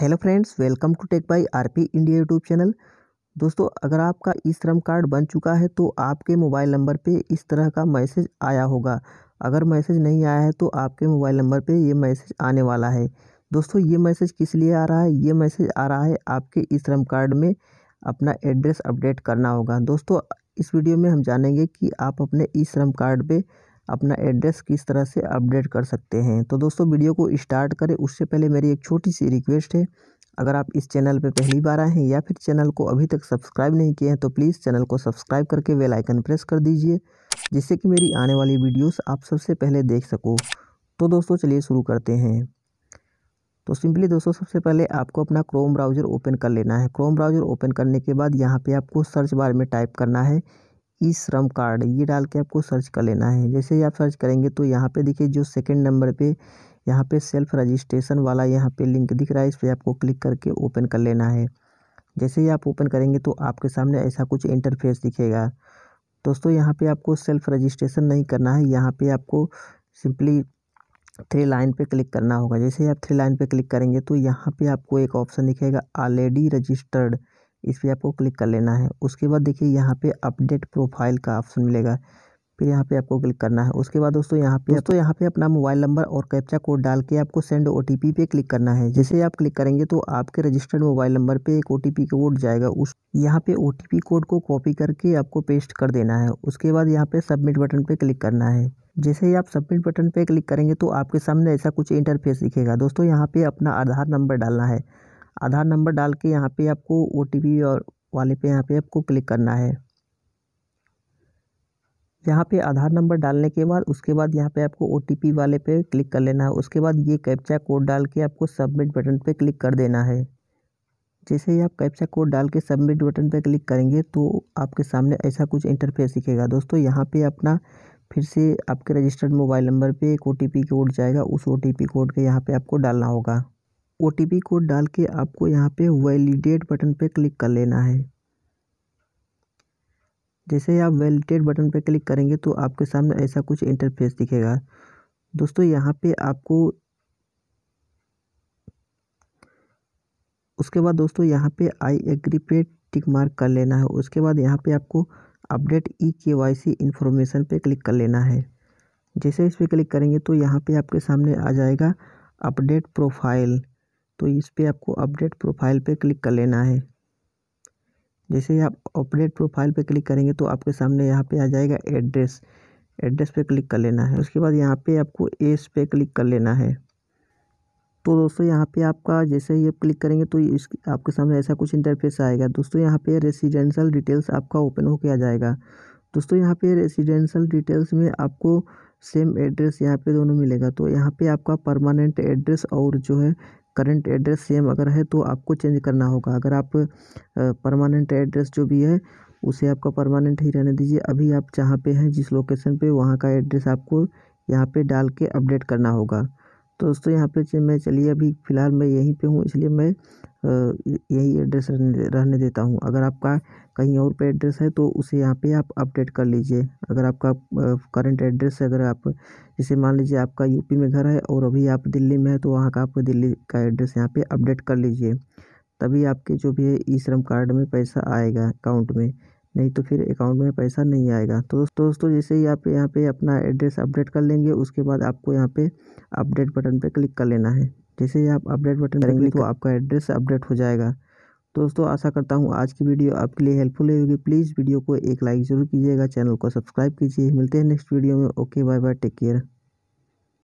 hello friends welcome to tech by RP India YouTube channel दोस्तों अगर आपका ई श्रम कार्ड बन चुका है तो आपके मोबाइल नंबर पे इस तरह का मैसेज आया होगा अगर मैसेज नहीं आया है तो आपके मोबाइल नंबर पे ये मैसेज आने वाला है दोस्तों ये मैसेज किस लिए आ रहा है ये मैसेज आ रहा है आपके ई श्रम कार्ड में अपना एड्रेस अपडेट करना होगा दोस्तों इस वीडियो में हम जानेंगे कि आप अपने ई श्रम कार्ड पर अपना एड्रेस किस तरह से अपडेट कर सकते हैं तो दोस्तों वीडियो को स्टार्ट करें उससे पहले मेरी एक छोटी सी रिक्वेस्ट है अगर आप इस चैनल पर पहली बार आए हैं या फिर चैनल को अभी तक सब्सक्राइब नहीं किए हैं तो प्लीज़ चैनल को सब्सक्राइब करके वेल आइकन प्रेस कर दीजिए जिससे कि मेरी आने वाली वीडियोस आप सबसे पहले देख सको तो दोस्तों चलिए शुरू करते हैं तो सिंपली दोस्तों सबसे पहले आपको अपना क्रोम ब्राउज़र ओपन कर लेना है क्रोम ब्राउज़र ओपन करने के बाद यहाँ पे आपको सर्च बार में टाइप करना है ई श्रम कार्ड ये डाल के आपको सर्च कर लेना है जैसे ही आप सर्च करेंगे तो यहाँ पे देखिए जो सेकंड नंबर पे यहाँ पे सेल्फ रजिस्ट्रेशन वाला यहाँ पे लिंक दिख रहा है इस पर आपको क्लिक करके ओपन कर लेना है जैसे ही आप ओपन करेंगे तो आपके सामने ऐसा कुछ इंटरफेस दिखेगा दोस्तों यहाँ पर आपको सेल्फ रजिस्ट्रेशन नहीं करना है यहाँ पर आपको सिंपली थ्री लाइन पे क्लिक करना होगा जैसे ही आप थ्री लाइन पे क्लिक करेंगे तो यहाँ पे आपको एक ऑप्शन दिखेगा ऑलरेडी रजिस्टर्ड इस पर आपको क्लिक कर लेना है उसके बाद देखिए यहाँ पे अपडेट प्रोफाइल का ऑप्शन मिलेगा फिर यहाँ पे आपको क्लिक करना है उसके बाद दोस्तों यहाँ पे दोस्तों यहाँ पे अपना मोबाइल नंबर और कैप्चा कोड डाल के आपको सेंड ओ पे क्लिक करना है जैसे आप क्लिक करेंगे तो आपके रजिस्टर्ड मोबाइल नंबर पे एक ओ कोड जाएगा उस यहाँ पे ओ कोड को कॉपी करके आपको पेस्ट कर देना है उसके बाद यहाँ पे सबमिट बटन पर क्लिक करना है जैसे ही आप सबमिट बटन पर क्लिक करेंगे तो आपके सामने ऐसा कुछ इंटरफेस दिखेगा दोस्तों यहाँ पर अपना आधार नंबर डालना है आधार नंबर डाल के यहाँ पे आपको ओ और वाले पे यहाँ पे आपको क्लिक करना है यहाँ पे आधार नंबर डालने के बाद उसके बाद यहाँ पे आपको ओ वाले पे क्लिक कर लेना है उसके बाद ये कैप्चा कोड डाल के आपको सबमिट बटन पे क्लिक कर देना है जैसे ही आप कैप्चा कोड डाल के सबमिट बटन पर क्लिक करेंगे तो आपके सामने ऐसा कुछ इंटरफेस दिखेगा दोस्तों यहाँ पे अपना फिर से आपके रजिस्टर्ड मोबाइल नंबर पे एक ओ कोड जाएगा उस ओ कोड के यहाँ पे आपको डालना होगा ओ कोड डाल के आपको यहाँ पे वैलिडेट बटन पे क्लिक कर लेना है जैसे आप वैलिडेट बटन पे क्लिक करेंगे तो आपके सामने ऐसा कुछ इंटरफेस दिखेगा दोस्तों यहाँ पे आपको उसके बाद दोस्तों यहाँ पे आई एग्री पे टिक मार्क कर लेना है उसके बाद यहाँ पे आपको update E K Y C information पर क्लिक कर लेना है जैसे इस पर क्लिक करेंगे तो यहाँ पे आपके सामने आ जाएगा अपडेट प्रोफाइल तो इस पर आपको अपडेट प्रोफाइल पर क्लिक कर लेना है जैसे आप अपडेट प्रोफाइल पर क्लिक करेंगे तो आपके सामने यहाँ पे आ जाएगा एड्रेस एड्रेस पे क्लिक कर लेना है उसके बाद यहाँ पे आपको एस पे क्लिक कर लेना है तो दोस्तों यहाँ पे आपका जैसे ही आप क्लिक करेंगे तो इस आपके सामने ऐसा कुछ इंटरफेस आएगा दोस्तों यहाँ पे रेसिडेंशल डिटेल्स आपका ओपन होके आ जाएगा दोस्तों यहाँ पे रेसिडेंशल डिटेल्स में आपको सेम एड्रेस यहाँ पे दोनों मिलेगा तो यहाँ पे आपका परमानेंट एड्रेस और जो है करंट एड्रेस सेम अगर है तो आपको चेंज करना होगा अगर आप परमानेंट एड्रेस जो भी है उसे आपका परमानेंट ही रहने दीजिए अभी आप जहाँ पे हैं जिस लोकेशन पे वहाँ का एड्रेस आपको यहाँ पे डाल के अपडेट करना होगा तो दोस्तों यहाँ पे मैं चलिए अभी फ़िलहाल मैं यहीं पे हूँ इसलिए मैं यही एड्रेस रहने रहने देता हूँ अगर आपका कहीं और पे एड्रेस है तो उसे यहाँ पे आप अपडेट कर लीजिए अगर आपका करंट एड्रेस है अगर आप जैसे मान लीजिए आपका यूपी में घर है और अभी आप दिल्ली में है तो वहाँ का आप दिल्ली का एड्रेस यहाँ पर अपडेट कर लीजिए तभी आपके जो भी है ई श्रम कार्ड में पैसा आएगा अकाउंट में नहीं तो फिर अकाउंट में पैसा नहीं आएगा तो दोस्तों जैसे ही आप यहाँ पे अपना एड्रेस अपडेट कर लेंगे उसके बाद आपको यहाँ पे अपडेट बटन पे क्लिक कर लेना है जैसे ही आप अपडेट बटन करेंगे तो आपका एड्रेस अपडेट हो जाएगा तो दोस्तों आशा करता हूँ आज की वीडियो आपके लिए हेल्पफुल होगी प्लीज़ वीडियो को एक लाइक ज़रूर कीजिएगा चैनल को सब्सक्राइब कीजिए मिलते हैं नेक्स्ट वीडियो में okay bye bye take care